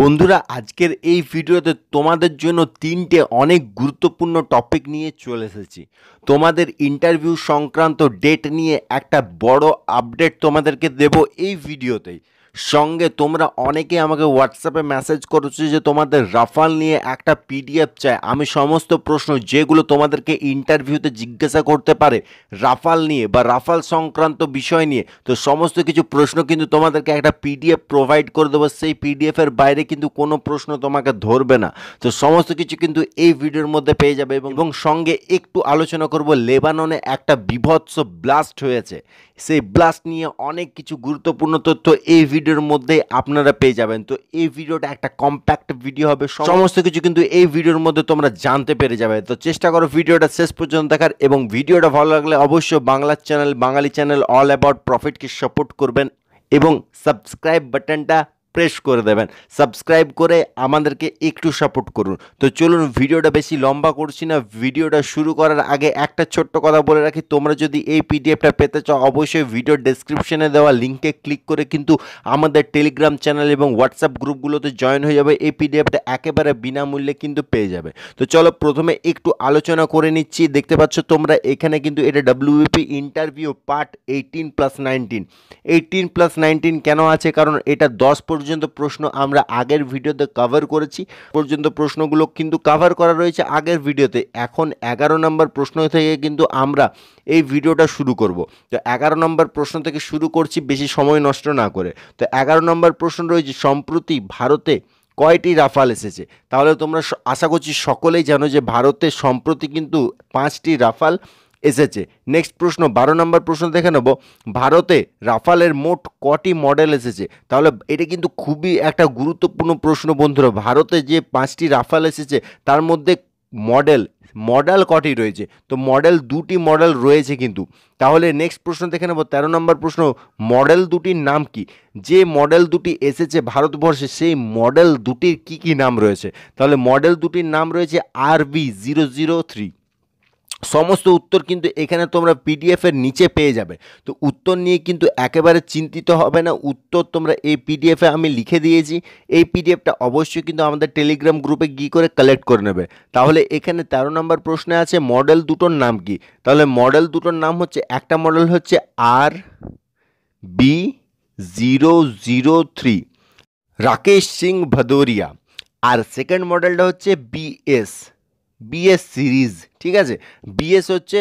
বন্ধুরা আজকের এই ভিডিওতে তোমাদের জন্য তিনটে অনেক গুরুত্বপূর্ণ টপিক নিয়ে চলে এসেছি তোমাদের ইন্টারভিউ সংক্রান্ত ডেট নিয়ে একটা বড় আপডেট তোমাদেরকে দেব এই ভিডিওতেই সঙ্গে তোমরা অনেকে আমাকে হোয়াটসঅ্যাপে মেসেজ করেছো যে তোমাদের রাফাল নিয়ে একটা পিডিএফ চাই আমি সমস্ত প্রশ্ন যেগুলো তোমাদেরকে ইন্টারভিউতে জিজ্ঞাসা করতে পারে রাফাল নিয়ে বা রাফাল সংক্রান্ত বিষয় নিয়ে তো সমস্ত কিছু প্রশ্ন কিন্তু তোমাদেরকে একটা পিডিএফ প্রোভাইড করে দেবো সেই পিডিএফের বাইরে কিন্তু কোনো প্রশ্ন তোমাকে ধরবে না তো সমস্ত কিছু কিন্তু এই ভিডিওর মধ্যে পেয়ে যাবে এবং সঙ্গে একটু আলোচনা করব লেবাননে একটা বিভৎস ব্লাস্ট হয়েছে সেই ব্লাস্ট নিয়ে অনেক কিছু গুরুত্বপূর্ণ তথ্য এই ভিডিওর মধ্যে আপনারা পেয়ে যাবেন তো এই ভিডিওটা একটা কম্প্যাক্ট ভিডিও হবে সমস্ত কিছু কিন্তু এই ভিডিওর মধ্যে তোমরা জানতে পেরে যাবে তো চেষ্টা করো ভিডিওটা শেষ পর্যন্ত দেখার এবং ভিডিওটা ভালো লাগলে অবশ্যই বাংলার channel Bangali channel all about প্রফিটকে সাপোর্ট করবেন এবং সাবস্ক্রাইব বাটনটা প্রেস করে দেবেন সাবস্ক্রাইব করে আমাদেরকে একটু সাপোর্ট করুন তো চলুন ভিডিওটা বেশি লম্বা করছি না ভিডিওটা শুরু করার আগে একটা ছোট্ট কথা বলে রাখি তোমরা যদি এই পিডিএফটা পেতে চাও অবশ্যই ভিডিও ডেসক্রিপশনে দেওয়া লিঙ্কে ক্লিক করে কিন্তু আমাদের টেলিগ্রাম চ্যানেল এবং হোয়াটসঅ্যাপ গ্রুপগুলোতে জয়েন হয়ে যাবে এই পিডিএফটা একেবারে বিনামূল্যে কিন্তু পেয়ে যাবে তো চলো প্রথমে একটু আলোচনা করে নিচ্ছি দেখতে পাচ্ছ তোমরা এখানে কিন্তু এটা WP interview part eighteen plus nineteen eighteen plus nineteen কেন আছে কারণ এটা দশ পর্যন্ত পর্যন্ত প্রশ্ন আমরা আগের ভিডিওতে কভার করেছি পর্যন্ত প্রশ্নগুলো কিন্তু কভার করা রয়েছে আগের ভিডিওতে এখন এগারো নম্বর প্রশ্ন থেকে কিন্তু আমরা এই ভিডিওটা শুরু করব তো এগারো নম্বর প্রশ্ন থেকে শুরু করছি বেশি সময় নষ্ট না করে তো এগারো নম্বর প্রশ্ন রয়েছে সম্প্রতি ভারতে কয়টি রাফাল এসেছে তাহলে তোমরা আশা করছি সকলেই জানো যে ভারতে সম্প্রতি কিন্তু পাঁচটি রাফাল এসেছে নেক্সট প্রশ্ন বারো নম্বর প্রশ্ন দেখে নেব ভারতে রাফালের মোট কটি মডেল এসেছে তাহলে এটা কিন্তু খুবই একটা গুরুত্বপূর্ণ প্রশ্ন বন্ধুরা ভারতে যে পাঁচটি রাফাল এসেছে তার মধ্যে মডেল মডেল কটি রয়েছে তো মডেল দুটি মডেল রয়েছে কিন্তু তাহলে নেক্সট প্রশ্ন দেখে নেব তেরো নম্বর প্রশ্ন মডেল দুটির নাম কি যে মডেল দুটি এসেছে ভারতবর্ষে সেই মডেল দুটির কি কি নাম রয়েছে তাহলে মডেল দুটির নাম রয়েছে আর বি জিরো জিরো থ্রি সমস্ত উত্তর কিন্তু এখানে তোমরা পিডিএফের নিচে পেয়ে যাবে তো উত্তর নিয়ে কিন্তু একেবারে চিন্তিত হবে না উত্তর তোমরা এই পিডিএফে আমি লিখে দিয়েছি এই পিডিএফটা অবশ্যই কিন্তু আমাদের টেলিগ্রাম গ্রুপে গিয়ে করে কালেক্ট করে নেবে তাহলে এখানে তেরো নম্বর প্রশ্নে আছে মডেল দুটোর নাম কি তাহলে মডেল দুটোর নাম হচ্ছে একটা মডেল হচ্ছে R B zero zero three Rakesh Singh Bhadauria আর সেকেন্ড মডেলটা হচ্ছে বিএস বিএস সিরিজ ঠিক আছে বিএস হচ্ছে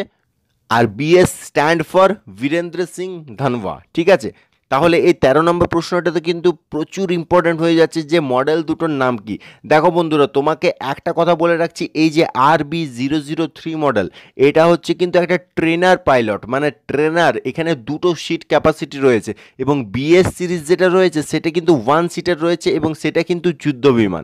আর BS stand for Birendra Singh Dhanoa ঠিক আছে তাহলে এই তেরো নম্বর প্রশ্নটাতে কিন্তু প্রচুর ইম্পর্ট্যান্ট হয়ে যাচ্ছে যে মডেল দুটোর নাম কি দেখো বন্ধুরা তোমাকে একটা কথা বলে রাখছি এই যে R B zero zero three model এটা হচ্ছে কিন্তু একটা ট্রেনার পাইলট মানে ট্রেনার এখানে দুটো সিট ক্যাপাসিটি রয়েছে এবং বিএস সিরিজ যেটা রয়েছে সেটা কিন্তু ওয়ান সিটার রয়েছে এবং সেটা কিন্তু যুদ্ধ বিমান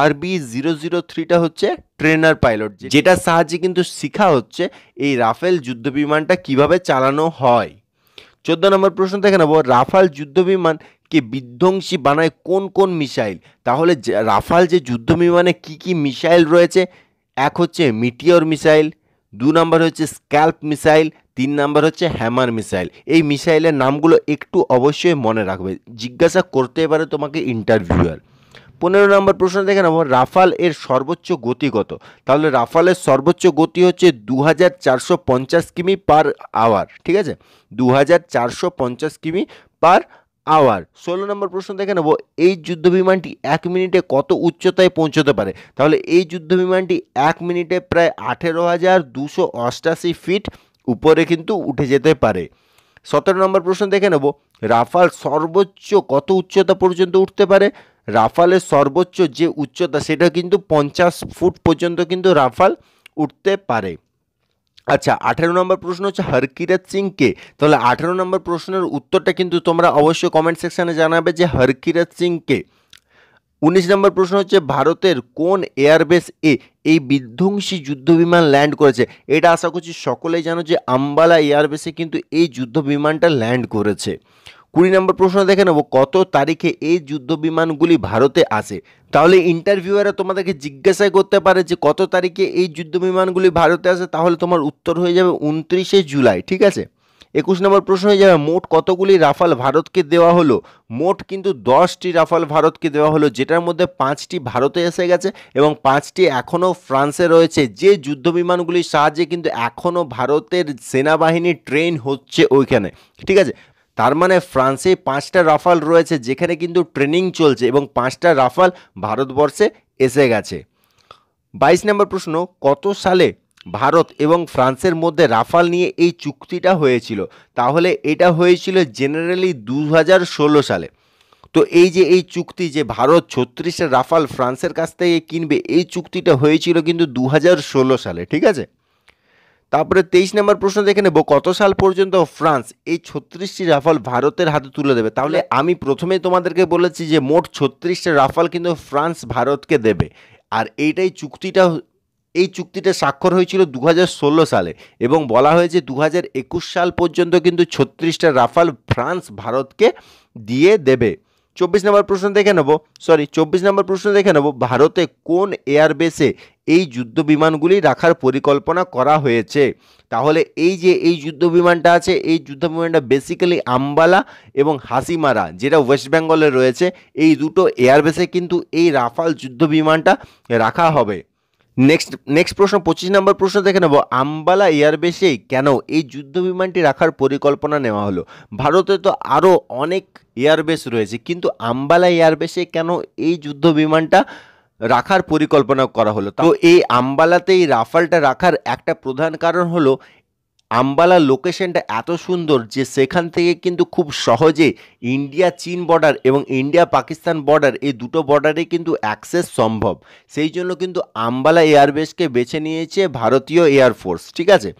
আর বি জিরো জিরো থ্রিটা হচ্ছে ট্রেনার পাইলট যেটার সাহায্যে কিন্তু শেখা হচ্ছে এই রাফেল যুদ্ধ বিমানটা কীভাবে চালানো হয় চোদ্দ নম্বর প্রশ্ন দেখে নেব রাফাল যুদ্ধ বিমান কে বিধ্বংসী বানায় কোন কোন মিসাইল তাহলে রাফাল যে যুদ্ধ বিমানে কী কী মিসাইল রয়েছে এক হচ্ছে মিটিওর মিসাইল দু নম্বর হচ্ছে স্ক্যাল্প মিসাইল তিন নাম্বার হচ্ছে হ্যামার মিসাইল এই মিসাইলের নামগুলো একটু অবশ্যই মনে রাখবে জিজ্ঞাসা করতে পারে তোমাকে ইন্টারভিউয়ার পনেরো নম্বর প্রশ্ন দেখে নেব রাফাল এর সর্বোচ্চ গতি কত তাহলে রাফালের সর্বোচ্চ গতি হচ্ছে দু কিমি পার আওয়ার ঠিক আছে দু কিমি পার আওয়ার ষোলো নম্বর প্রশ্ন দেখে নেব এই যুদ্ধবিমানটি এক মিনিটে কত উচ্চতায় পৌঁছতে পারে তাহলে এই যুদ্ধবিমানটি এক মিনিটে প্রায় আঠেরো হাজার দুশো অষ্টাশি ফিট উপরে কিন্তু উঠে যেতে পারে সতেরো নম্বর প্রশ্ন দেখে নেব রাফাল সর্বোচ্চ কত উচ্চতা পর্যন্ত উঠতে পারে রাফালের সর্বোচ্চ যে উচ্চতা সেটা কিন্তু পঞ্চাশ ফুট পর্যন্ত কিন্তু রাফাল উঠতে পারে আচ্ছা আঠেরো নম্বর প্রশ্ন হচ্ছে হরকিরাত সিংকে তাহলে আঠেরো নম্বর প্রশ্নের উত্তরটা কিন্তু তোমরা অবশ্যই কমেন্ট সেকশানে জানাবে যে হরকিরাত সিংকে উনিশ নম্বর প্রশ্ন হচ্ছে ভারতের কোন এয়ারবেস এ এই বিধ্বংসী যুদ্ধবিমান ল্যান্ড করেছে এটা আশা করছি সকলেই জানো যে আম্বালা এয়ারবেসে কিন্তু এই যুদ্ধবিমানটা ল্যান্ড করেছে কুড়ি নম্বর প্রশ্ন দেখে নেবো কত তারিখে এই যুদ্ধ বিমানগুলি ভারতে আসে তাহলে ইন্টারভিউয়াররা তোমাদেরকে জিজ্ঞাসা করতে পারে যে কত তারিখে এই যুদ্ধ বিমানগুলি ভারতে আসে তাহলে তোমার উত্তর হয়ে যাবে উনত্রিশে জুলাই ঠিক আছে একুশ নম্বর হয়ে যাবে মোট কতগুলি রাফাল ভারতকে দেওয়া হলো মোট কিন্তু দশটি রাফাল ভারতকে দেওয়া হলো যেটার মধ্যে পাঁচটি ভারতে এসে গেছে এবং পাঁচটি এখনও ফ্রান্সে রয়েছে যে যুদ্ধ বিমানগুলির সাহায্যে কিন্তু এখনও ভারতের সেনাবাহিনী ট্রেন হচ্ছে ওইখানে ঠিক আছে তার মানে ফ্রান্সে পাঁচটা রাফাল রয়েছে যেখানে কিন্তু ট্রেনিং চলছে এবং পাঁচটা রাফাল ভারতবর্ষে এসে গেছে বাইশ নম্বর প্রশ্ন কত সালে ভারত এবং ফ্রান্সের মধ্যে রাফাল নিয়ে এই চুক্তিটা হয়েছিল তাহলে এটা হয়েছিল জেনারেলি দু সালে তো এই যে এই চুক্তি যে ভারত ছত্রিশে রাফাল ফ্রান্সের কাছ থেকে কিনবে এই চুক্তিটা হয়েছিল কিন্তু দু সালে ঠিক আছে তারপরে তেইশ নম্বর প্রশ্ন দেখে নেব কত সাল পর্যন্ত ফ্রান্স এই ছত্রিশটি রাফাল ভারতের হাতে তুলে দেবে তাহলে আমি প্রথমেই তোমাদেরকে বলেছি যে মোট ছত্রিশটা রাফাল কিন্তু ফ্রান্স ভারতকে দেবে আর এইটাই চুক্তিটা এই চুক্তিটা স্বাক্ষর হয়েছিল দু সালে এবং বলা হয়েছে দু হাজার সাল পর্যন্ত কিন্তু ছত্রিশটা রাফাল ফ্রান্স ভারতকে দিয়ে দেবে চব্বিশ নম্বর প্রশ্ন দেখে নেব সরি চব্বিশ নম্বর প্রশ্ন দেখে নেব ভারতে কোন এয়ারবেসে এই যুদ্ধ বিমানগুলি রাখার পরিকল্পনা করা হয়েছে তাহলে এই যে এই যুদ্ধ বিমানটা আছে এই যুদ্ধ বিমানটা বেসিক্যালি আম্বালা এবং হাসিমারা যেটা ওয়েস্ট বেঙ্গলে রয়েছে এই দুটো এয়ারবেসে কিন্তু এই রাফাল যুদ্ধ বিমানটা রাখা হবে নেক্সট নেক্সট প্রশ্ন পঁচিশ নম্বর প্রশ্ন দেখে নেব আম্বালা এয়ারবেসে কেন এই যুদ্ধ বিমানটি রাখার পরিকল্পনা নেওয়া হলো ভারতে তো আরও অনেক এয়ারবেস রয়েছে কিন্তু আম্বালা এয়ারবেসে কেন এই যুদ্ধ বিমানটা রাখার পরিকল্পনা করা হলো তো এই আম্বালাতে এই রাফালটা রাখার একটা প্রধান কারণ হলো আম্বালা লোকেশনটা এত সুন্দর যে সেখান থেকে কিন্তু খুব সহজে ইন্ডিয়া চীন বর্ডার এবং ইন্ডিয়া পাকিস্তান বর্ডার এই দুটো বর্ডারে কিন্তু অ্যাক্সেস সম্ভব সেই জন্য কিন্তু আম্বালা এয়ারবেসকে বেছে নিয়েছে ভারতীয় এয়ারফোর্স ঠিক আছে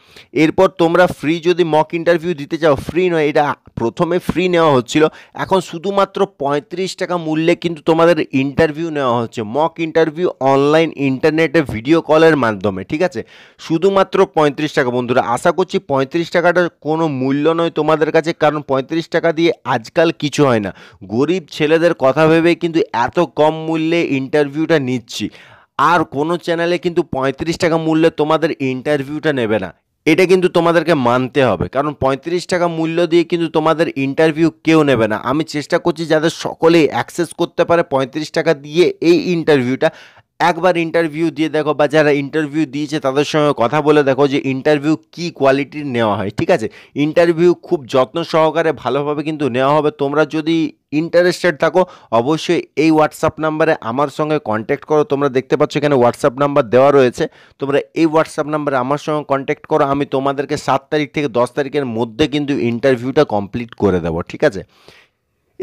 এরপর তোমরা ফ্রি যদি মক ইন্টারভিউ দিতে চাও ফ্রি নয় এটা প্রথমে ফ্রি নেওয়া হচ্ছিল এখন শুধুমাত্র পঁয়ত্রিশ টাকা মূল্যে কিন্তু তোমাদের ইন্টারভিউ নেওয়া হচ্ছে মক ইন্টারভিউ অনলাইন ইন্টারনেটে ভিডিও কলের মাধ্যমে ঠিক আছে শুধুমাত্র পঁয়ত্রিশ টাকা বন্ধুরা আশা করছি পঁয়ত্রিশ টাকাটা কোনো মূল্য নয় তোমাদের কাছে কারণ পঁয়ত্রিশ টাকা দিয়ে আজকাল কিছু হয় না গরিব ছেলেদের কথা ভেবে কিন্তু এত কম মূল্যে ইন্টারভিউটা নিচ্ছি আর কোনো চ্যানেলে কিন্তু পঁয়ত্রিশ টাকা মূল্যে তোমাদের ইন্টারভিউটা নেবে না এটা কিন্তু তোমাদেরকে মানতে হবে কারণ পঁয়ত্রিশ টাকা মূল্য দিয়ে কিন্তু তোমাদের ইন্টারভিউ কেউ নেবে না আমি চেষ্টা করছি যাদের সকলেই অ্যাক্সেস করতে পারে পঁয়ত্রিশ টাকা দিয়ে এই ইন্টারভিউটা একবার ইন্টারভিউ দিয়ে দেখো বা যারা ইন্টারভিউ দিয়েছে তাদের সঙ্গে কথা বলে দেখো যে ইন্টারভিউ কি কোয়ালিটির নেওয়া হয় ঠিক আছে ইন্টারভিউ খুব যত্ন সহকারে ভালোভাবে কিন্তু নেওয়া হবে তোমরা যদি ইন্টারেস্টেড থাকো অবশ্যই এই হোয়াটসঅ্যাপ নাম্বারে আমার সঙ্গে কন্ট্যাক্ট করো তোমরা দেখতে পাচ্ছ এখানে হোয়াটসঅ্যাপ নাম্বার দেওয়া রয়েছে তোমরা এই হোয়াটসঅ্যাপ নাম্বারে আমার সঙ্গে কন্ট্যাক্ট করো আমি তোমাদেরকে সাত তারিখ থেকে দশ তারিখের মধ্যে কিন্তু ইন্টারভিউটা কমপ্লিট করে দেবো ঠিক আছে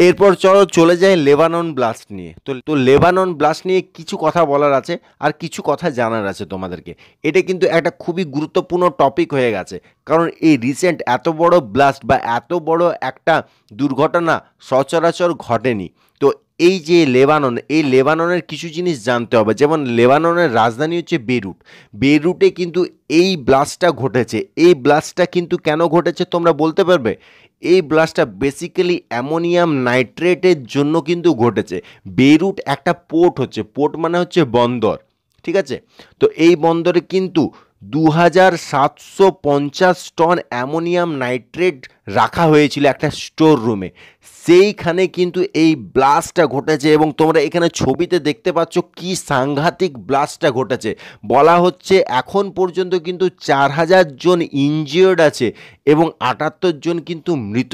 এরপর চলো চলে যাই লেবানন ব্লাস্ট নিয়ে তো তো লেবানন ব্লাস্ট নিয়ে কিছু কথা বলার আছে আর কিছু কথা জানার আছে তোমাদেরকে এটা কিন্তু একটা খুবই গুরুত্বপূর্ণ টপিক হয়ে গেছে কারণ এই রিসেন্ট এত বড় ব্লাস্ট বা এত বড় একটা দুর্ঘটনা সচরাচর ঘটেনি তো এই যে লেবানন এই লেবাননের কিছু জিনিস জানতে হবে যেমন লেবাননের রাজধানী হচ্ছে বেরুট বেরুটে কিন্তু এই ব্লাস্টটা ঘটেছে এই ব্লাস্টটা কিন্তু কেন ঘটেছে তোমরা বলতে পারবে এই ব্লাস্টটা বেসিক্যালি অ্যামোনিয়াম নাইট্রেটের জন্য কিন্তু ঘটেছে বেরুট একটা পোর্ট হচ্ছে পোর্ট মানে হচ্ছে বন্দর ঠিক আছে তো এই বন্দরে কিন্তু দু হাজার সাতশো পঞ্চাশ টন অ্যামোনিয়াম নাইট্রেট রাখা হয়েছিল একটা স্টোর রুমে সেইখানে কিন্তু এই ব্লাস্টটা ঘটেছে এবং তোমরা এখানে ছবিতে দেখতে পাচ্ছ কি সাংঘাতিক ব্লাস্টটা ঘটেছে বলা হচ্ছে এখন পর্যন্ত কিন্তু চার জন ইঞ্জিয়ার্ড আছে এবং আটাত্তর জন কিন্তু মৃত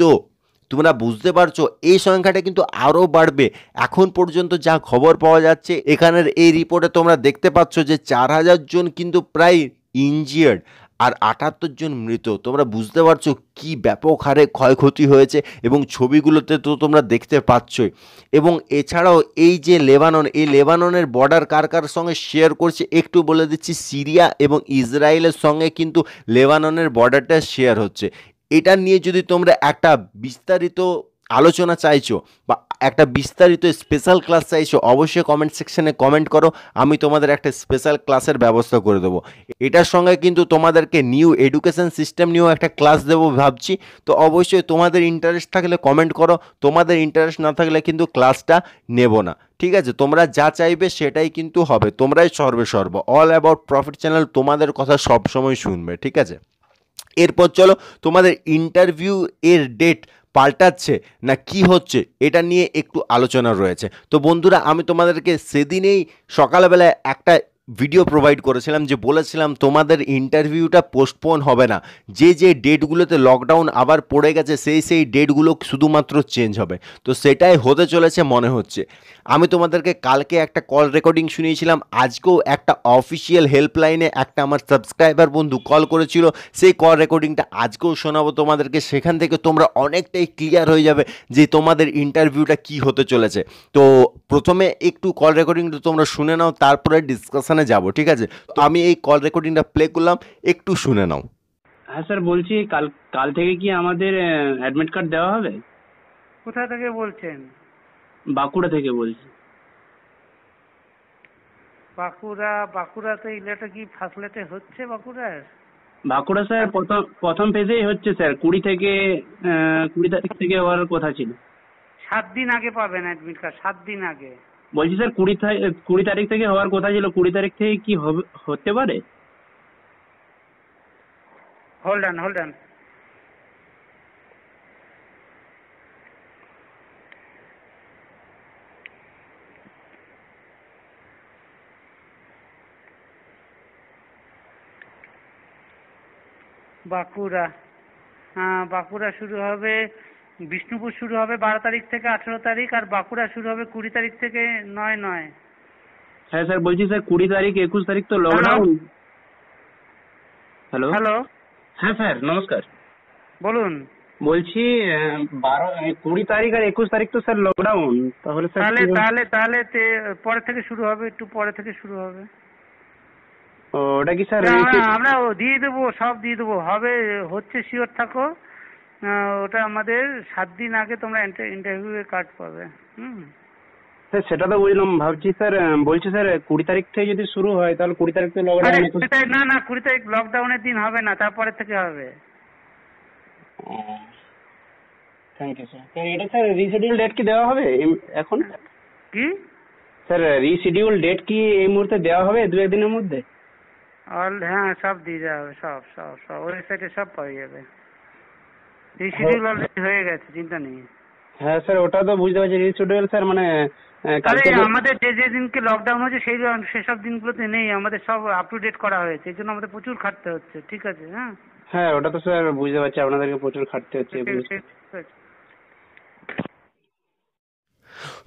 তোমরা বুঝতে পারছো এই সংখ্যাটা কিন্তু আরও বাড়বে এখন পর্যন্ত যা খবর পাওয়া যাচ্ছে এখানের এই রিপোর্টে তোমরা দেখতে পাচ্ছ যে চার জন কিন্তু প্রায় ইঞ্জিয়ার্ড আর আটাত্তর জন মৃত তোমরা বুঝতে পারছো কি ব্যাপক হারে ক্ষয়ক্ষতি হয়েছে এবং ছবিগুলোতে তো তোমরা দেখতে পাচ্ছই এবং এছাড়াও এই যে লেবানন এই লেবাননের বর্ডার কার কার সঙ্গে শেয়ার করছে একটু বলে দিচ্ছি সিরিয়া এবং ইসরায়েলের সঙ্গে কিন্তু লেবাননের বর্ডারটা শেয়ার হচ্ছে এটা নিয়ে যদি তোমরা একটা বিস্তারিত আলোচনা চাইছো বা একটা বিস্তারিত স্পেশাল ক্লাস চাইছো অবশ্যই কমেন্ট সেকশানে কমেন্ট করো আমি তোমাদের একটা স্পেশাল ক্লাসের ব্যবস্থা করে দেবো এটার সঙ্গে কিন্তু তোমাদেরকে নিউ এডুকেশন সিস্টেম নিয়েও একটা ক্লাস দেবো ভাবছি তো অবশ্যই তোমাদের ইন্টারেস্ট থাকলে কমেন্ট করো তোমাদের ইন্টারেস্ট না থাকলে কিন্তু ক্লাসটা নেব না ঠিক আছে তোমরা যা চাইবে সেটাই কিন্তু হবে তোমরাই সর্বেসর্ব অল অ্যাবাউট প্রফিট চ্যানেল তোমাদের কথা সবসময় শুনবে ঠিক আছে এরপর চলো তোমাদের ইন্টারভিউ এর ডেট পাল্টাচ্ছে না কি হচ্ছে এটা নিয়ে একটু আলোচনা রয়েছে তো বন্ধুরা আমি তোমাদেরকে সেদিনেই সকালবেলায় একটা ভিডিও প্রোভাইড করেছিলাম যে বলেছিলাম তোমাদের ইন্টারভিউটা পোস্টপোন হবে না যে যে ডেটগুলোতে লকডাউন আবার পড়ে গেছে সেই সেই ডেটগুলো শুধুমাত্র চেঞ্জ হবে তো সেটাই হতে চলেছে মনে হচ্ছে আমি তোমাদেরকে কালকে একটা কল রেকর্ডিং শুনিয়েছিলাম আজকেও একটা অফিসিয়াল হেল্পলাইনে একটা আমার সাবস্ক্রাইবার বন্ধু কল করেছিল সেই কল রেকর্ডিংটা আজকেও শোনাবো তোমাদেরকে সেখান থেকে তোমরা অনেকটাই ক্লিয়ার হয়ে যাবে যে তোমাদের ইন্টারভিউটা কি হতে চলেছে তো প্রথমে একটু কল রেকর্ডিংটা তোমরা শুনে নাও তারপরে ডিসকাশন ওখানে যাব ঠিক আছে তো আমি এই কল রেকর্ডিংটা প্লে করলাম একটু শুনে নাও হ্যাঁ স্যার বলছি কাল কাল থেকে কি আমাদের অ্যাডমিট কার্ড দেওয়া হবে কোথা থেকে বলছেন বাঁকুড়া থেকে বলছি বাঁকুড়া বাঁকুড়াতে ইলেটা কি ফাসলেটে হচ্ছে বাঁকুড়ার বাঁকুড়া স্যার প্রথম প্রথম ফেজেই হচ্ছে স্যার কুড়ি থেকে কুড়ি তারিখ থেকে হওয়ার কথা ছিল সাত দিন আগে পাবেন অ্যাডমিট কার্ড সাত দিন আগে বলছি স্যার কুড়ি কুড়ি তারিখ থেকে হওয়ার কথা ছিল কুড়ি তারিখ থেকে কি হতে পারে hold on hold on Bankura হ্যাঁ, বাঁকুড়া শুরু হবে বিষ্ণুপুর শুরু হবে বারো তারিখ থেকে আঠেরো তারিখ আর বাঁকুড়া শুরু হবে কুড়ি তারিখ থেকে নয় নয় হ্যাঁ স্যার বলছি স্যার কুড়ি তারিখ একুশ তারিখ তো লকডাউন হ্যালো হ্যালো হ্যাঁ স্যার নমস্কার বলুন বলছি বারো কুড়ি তারিখ আর একুশ তারিখ তো স্যার লকডাউন তাহলে তাহলে তাহলে তাহলে পরে থেকে শুরু হবে একটু পরে থেকে শুরু হবে ওটা কি স্যার আমরা দিয়ে দেবো সব দিয়ে দেবো হবে হচ্ছে শিওর থাকো ওটা আমাদের সাত দিন আগে তোমরা ইন্টারভিউ এর কার্ড পাবে হুম স্যার সেটা তো বুঝলাম ভাবছি স্যার বলছি স্যার কুড়ি তারিখ থেকে যদি শুরু হয় তাহলে কুড়ি তারিখ থেকে লকডাউন কুড়ি না না কুড়ি তারিখ লকডাউনের দিন হবে না তারপরে থেকে হবে থ্যাংক ইউ স্যার এটা স্যার রিশিডিউল ডেট কি দেওয়া হবে এখন কি স্যার রিশিডিউল ডেট কি এই মুহূর্তে দেওয়া হবে দু একদিনের মধ্যে অল হ্যাঁ সব দিয়ে দেওয়া হবে সব সব সব ওয়েবসাইটে সব পাওয়া যাবে রিশিডিউল অলরেডি হয়ে গেছে চিন্তা নেই হ্যাঁ স্যার ওটা তো বুঝতে পারছি রিশিডিউল স্যার মানে তাহলে আমাদের যে যে দিনকে লকডাউন হয়েছে সেই সেসব দিনগুলোতে নেই আমাদের সব আপ টু ডেট করা হয়েছে এই জন্য আমাদের প্রচুর খাটতে হচ্ছে ঠিক আছে হ্যাঁ হ্যাঁ ওটা তো স্যার বুঝতে পারছি আপনাদেরকে প্রচুর খাটতে হচ্ছে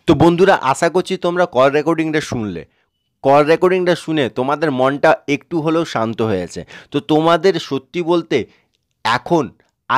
তো বন্ধুরা আশা করছি তোমরা কল রেকর্ডিংটা শুনলে কল রেকর্ডিংটা শুনে তোমাদের মনটা একটু হলেও শান্ত হয়েছে তো তোমাদের সত্যি বলতে এখন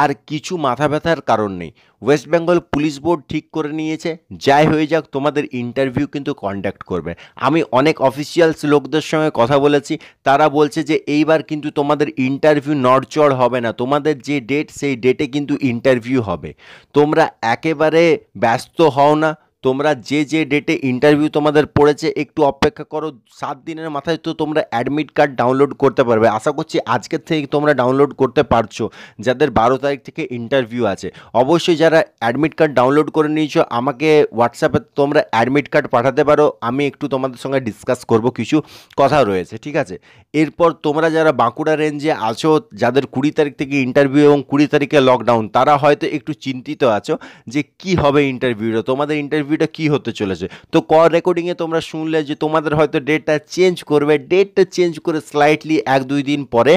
আর কিছু মাথা ব্যথার কারণ নেই ওয়েস্ট বেঙ্গল পুলিশ বোর্ড ঠিক করে নিয়েছে যাই হয়ে যাক তোমাদের ইন্টারভিউ কিন্তু কন্ডাক্ট করবে আমি অনেক অফিসিয়ালস লোকদের সঙ্গে কথা বলেছি তারা বলছে যে এইবার কিন্তু তোমাদের ইন্টারভিউ নড়চড় হবে না তোমাদের যে ডেট সেই ডেটে কিন্তু ইন্টারভিউ হবে তোমরা একেবারে ব্যস্ত হও না তোমরা যে যে ডেটে ইন্টারভিউ তোমাদের পড়েছে একটু অপেক্ষা করো সাত দিনের মাথায় তো তোমরা অ্যাডমিট কার্ড ডাউনলোড করতে পারবে আশা করছি আজকের থেকে তোমরা ডাউনলোড করতে পারছো যাদের বারো তারিখ থেকে ইন্টারভিউ আছে অবশ্যই যারা অ্যাডমিট কার্ড ডাউনলোড করে নিয়েছো আমাকে হোয়াটসঅ্যাপে তোমরা অ্যাডমিট কার্ড পাঠাতে পারো আমি একটু তোমাদের সঙ্গে ডিসকাস করব কিছু কথা রয়েছে ঠিক আছে এরপর তোমরা যারা বাঁকুড়া রেঞ্জে আছো যাদের কুড়ি তারিখ থেকে ইন্টারভিউ এবং কুড়ি তারিখে লকডাউন তারা হয়তো একটু চিন্তিত আছো যে কি হবে ইন্টারভিউটা তোমাদের ইন্টারভিউ ইন্টারভিউটা কি হতে চলেছে তো কল রেকর্ডিংয়ে তোমরা শুনলে যে তোমাদের হয়তো ডেটটা চেঞ্জ করবে ডেটটা চেঞ্জ করে স্লাইটলি এক দুই দিন পরে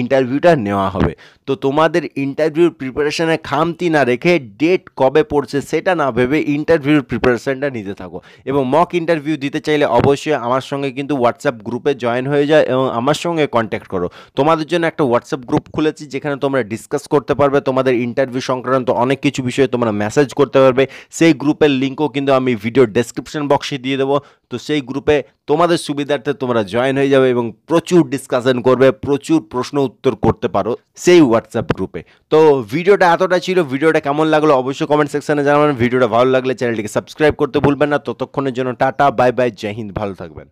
ইন্টারভিউটা নেওয়া হবে তো তোমাদের ইন্টারভিউর প্রিপারেশনে খামতি না রেখে ডেট কবে পড়ছে সেটা না ভেবে ইন্টারভিউর প্রিপারেশানটা নিতে থাকো এবং মক ইন্টারভিউ দিতে চাইলে অবশ্যই আমার সঙ্গে কিন্তু হোয়াটসঅ্যাপ গ্রুপে জয়েন হয়ে যায় এবং আমার সঙ্গে কন্ট্যাক্ট করো তোমাদের জন্য একটা হোয়াটসঅ্যাপ গ্রুপ খুলেছি যেখানে তোমরা ডিসকাস করতে পারবে তোমাদের ইন্টারভিউ সংক্রান্ত অনেক কিছু বিষয়ে তোমরা মেসেজ করতে পারবে সেই গ্রুপের লিঙ্কও কিন্তু আমি ভিডিও ডেসক্রিপশন বক্সে দিয়ে দেবো তো সেই গ্রুপে তোমাদের সুবিধার্থে তোমরা জয়েন হয়ে যাবে এবং প্রচুর ডিসকাশন করবে প্রচুর প্রশ্ন উত্তর করতে পারো সেই হোয়াটসঅ্যাপ গ্রুপে তো ভিডিওটা এতটা ছিল ভিডিওটা কেমন লাগলো অবশ্যই কমেন্ট সেকশানে জানাবেন ভিডিওটা ভালো লাগলে চ্যানেলটিকে সাবস্ক্রাইব করতে ভুলবেন না ততক্ষণের জন্য টাটা বাই বাই জয় হিন্দ ভালো থাকবেন